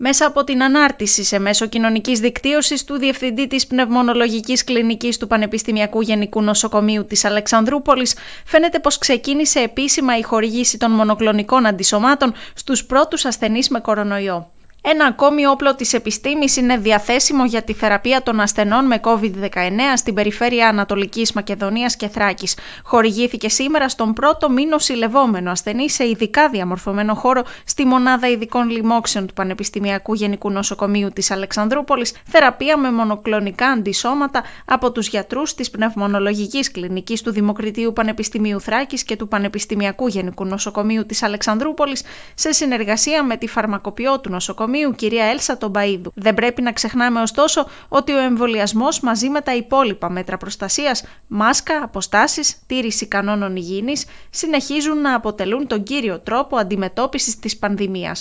Μέσα από την ανάρτηση σε μέσο κοινωνικής δικτύωσης του Διευθυντή της Πνευμονολογικής Κλινικής του Πανεπιστημιακού Γενικού Νοσοκομείου της Αλεξανδρούπολης, φαίνεται πως ξεκίνησε επίσημα η χορήγηση των μονοκλονικών αντισωμάτων στους πρώτους ασθενείς με κορονοϊό. Ένα ακόμη όπλο της επιστήμης είναι διαθέσιμο για τη θεραπεία των ασθενών με COVID-19 στην περιφέρεια Ανατολικής Μακεδονίας και Θράκης. Χορηγήθηκε σήμερα στον πρώτο μήνο νοσηλευόμενο ασθενή σε ειδικά διαμορφωμένο χώρο στη Μονάδα Ειδικών Λοιμόξεων του Πανεπιστημιακού Γενικού Νοσοκομείου της Αλεξανδρούπολης θεραπεία με μονοκλονικά αντισώματα από τους γιατρούς της Πνευμονολογικής Κλινικής του Δημοκρατίου Πανεπιστημίου Θράκης και του Πανεπιστημιακού Γενικού Νοσοκομείου της Αλεξανδρούπολης σε συνεργασία με τη φαρμακοποιό του νοσοκομείου ο κυρία Έλσα Τομπαίδου. Δεν πρέπει να ξεχνάμε ωστόσο ότι ο εμβολιασμός μαζί με τα υπόλοιπα μέτρα προστασίας, μάσκα, αποστάσεις, τήρηση κανόνων υγιεινής, συνεχίζουν να αποτελούν τον κύριο τρόπο αντιμετώπισης της πανδημίας.